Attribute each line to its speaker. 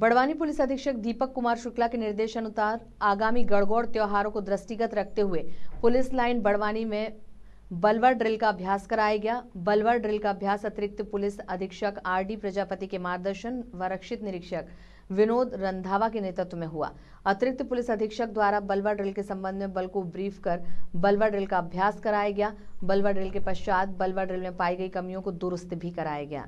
Speaker 1: Barwani police अधीक्षक दीपक कुमार शुक्ला के निर्देशानुसार आगामी गड़गौड़ त्योहारों को दृष्टिगत रखते हुए पुलिस लाइन बड़वानी में बलवर ड्रिल का अभ्यास कराया गया बलवर ड्रिल का अभ्यास अतिरिक्त पुलिस अधीक्षक आर डी प्रजापति के मार्गदर्शन व रक्षित निरीक्षक विनोद रंधावा के नेतृत्व में हुआ अतिरिक्त पुलिस अधीक्षक द्वारा बलवा ड्रिल के संबंध में बल को ब्रीफ कर बलवा ड्रिल का अभ्यास कराया गया बलवा ड्रिल के पश्चात बलवा ड्रिल में पाई गई कमियों को दुरुस्त भी कराया गया